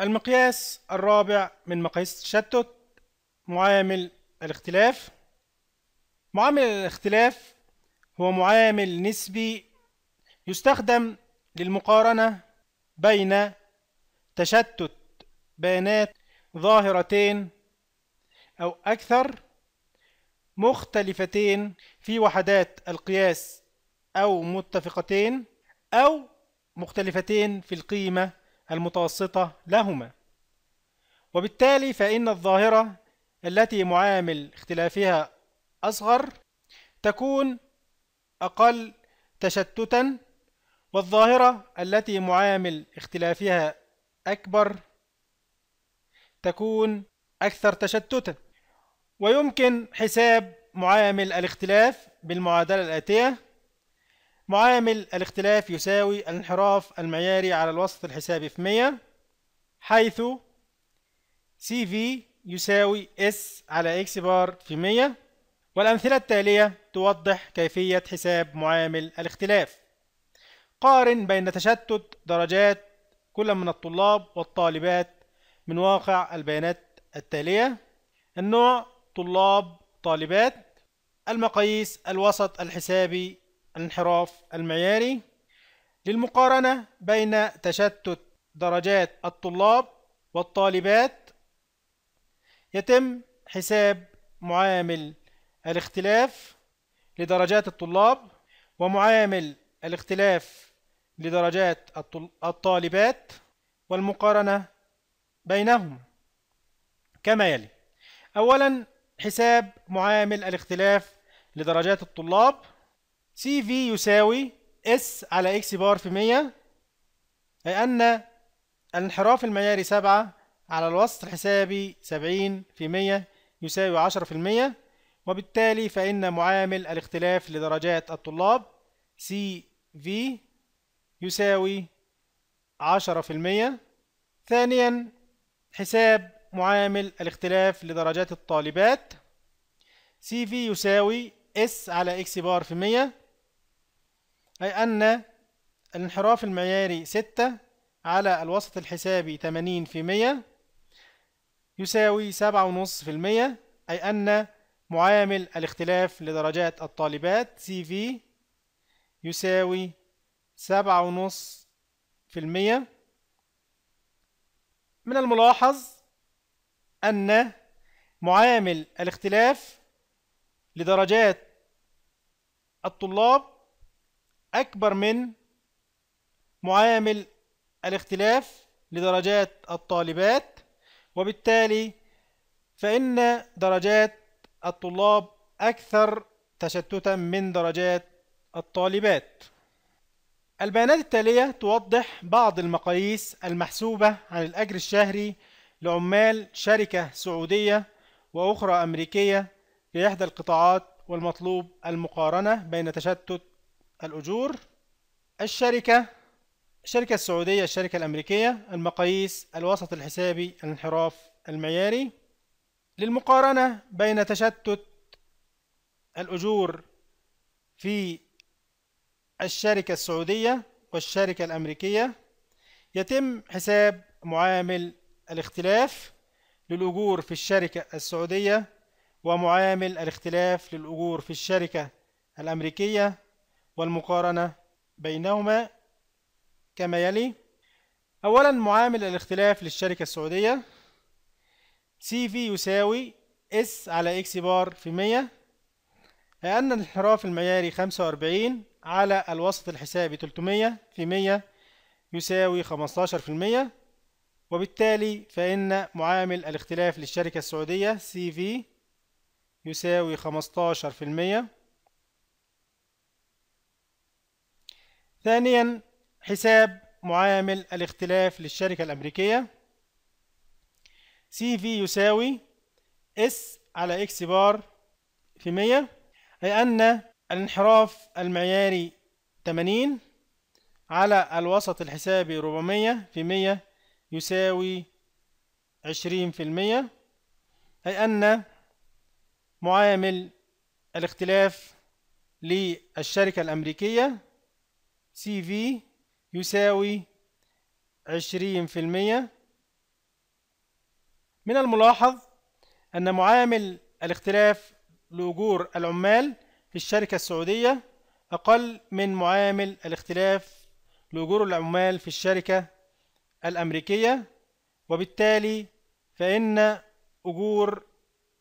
المقياس الرابع من مقاييس التشتت معامل الاختلاف معامل الاختلاف هو معامل نسبي يستخدم للمقارنة بين تشتت بيانات ظاهرتين أو أكثر مختلفتين في وحدات القياس أو متفقتين أو مختلفتين في القيمة المتوسطة لهما وبالتالي فإن الظاهرة التي معامل اختلافها أصغر تكون أقل تشتتا والظاهرة التي معامل اختلافها أكبر تكون أكثر تشتتا ويمكن حساب معامل الاختلاف بالمعادلة الآتية معامل الاختلاف يساوي الانحراف المعياري على الوسط الحسابي في 100 حيث سي في يساوي اس على اكس بار في 100 والأمثلة التالية توضح كيفية حساب معامل الاختلاف قارن بين تشتت درجات كل من الطلاب والطالبات من واقع البيانات التالية النوع طلاب طالبات المقاييس الوسط الحسابي الانحراف المعياري للمقارنة بين تشتت درجات الطلاب والطالبات يتم حساب معامل الاختلاف لدرجات الطلاب ومعامل الاختلاف لدرجات الطالبات والمقارنة بينهم كما يلي أولا حساب معامل الاختلاف لدرجات الطلاب سي في يساوي اس على اكس بار في 100 أي أن الانحراف المعياري 7 على الوسط الحسابي 70 في 100 يساوي 10 في المية وبالتالي فإن معامل الاختلاف لدرجات الطلاب سي في يساوي 10 في المية ثانيا حساب معامل الاختلاف لدرجات الطالبات سي في يساوي اس على اكس بار في 100 أي أن الانحراف المعياري ستة على الوسط الحسابي تمانين في مية يساوي سبعة ونص في المية أي أن معامل الاختلاف لدرجات الطالبات سي في يساوي سبعة ونص في المية من الملاحظ أن معامل الاختلاف لدرجات الطلاب أكبر من معامل الاختلاف لدرجات الطالبات وبالتالي فإن درجات الطلاب أكثر تشتتا من درجات الطالبات البيانات التالية توضح بعض المقاييس المحسوبة عن الأجر الشهري لعمال شركة سعودية وأخرى أمريكية في إحدى القطاعات والمطلوب المقارنة بين تشتت الأجور الشركة الشركة السعودية الشركة الأمريكية المقاييس الوسط الحسابي الانحراف المعياري للمقارنة بين تشتت الأجور في الشركة السعودية والشركة الأمريكية يتم حساب معامل الاختلاف للأجور في الشركة السعودية ومعامل الاختلاف للأجور في الشركة الأمريكية والمقارنة بينهما كما يلي أولا معامل الاختلاف للشركة السعودية سي في يساوي اس على اكس بار في مية لأن الانحراف المعياري خمسة وأربعين على الوسط الحسابي تلتمية في مية يساوي خمستاشر في المية وبالتالي فإن معامل الاختلاف للشركة السعودية سي في يساوي خمستاشر في المية ثانيا حساب معامل الاختلاف للشركة الأمريكية سي في يساوي اس على اكس بار في 100 أي أن الانحراف المعياري 80 على الوسط الحسابي 400 في 100 يساوي 20% أي أن معامل الاختلاف للشركة الأمريكية سي في يساوي عشرين في المية من الملاحظ أن معامل الاختلاف لأجور العمال في الشركة السعودية أقل من معامل الاختلاف لأجور العمال في الشركة الأمريكية وبالتالي فإن أجور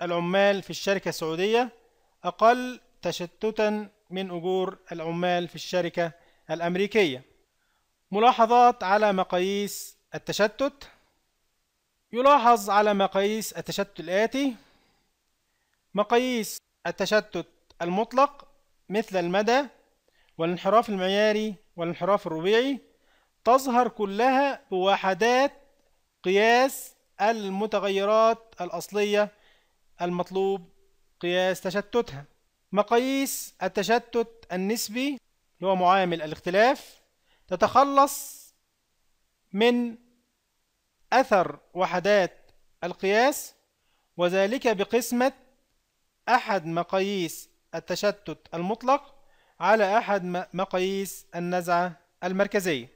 العمال في الشركة السعودية أقل تشتتا من أجور العمال في الشركة الأمريكية الأمريكية ملاحظات على مقاييس التشتت يلاحظ على مقاييس التشتت الآتي مقاييس التشتت المطلق مثل المدى والانحراف المعياري والانحراف الربيعي تظهر كلها بوحدات قياس المتغيرات الأصلية المطلوب قياس تشتتها مقاييس التشتت النسبي اللي هو معامل الاختلاف تتخلص من أثر وحدات القياس وذلك بقسمة أحد مقاييس التشتت المطلق على أحد مقاييس النزعة المركزية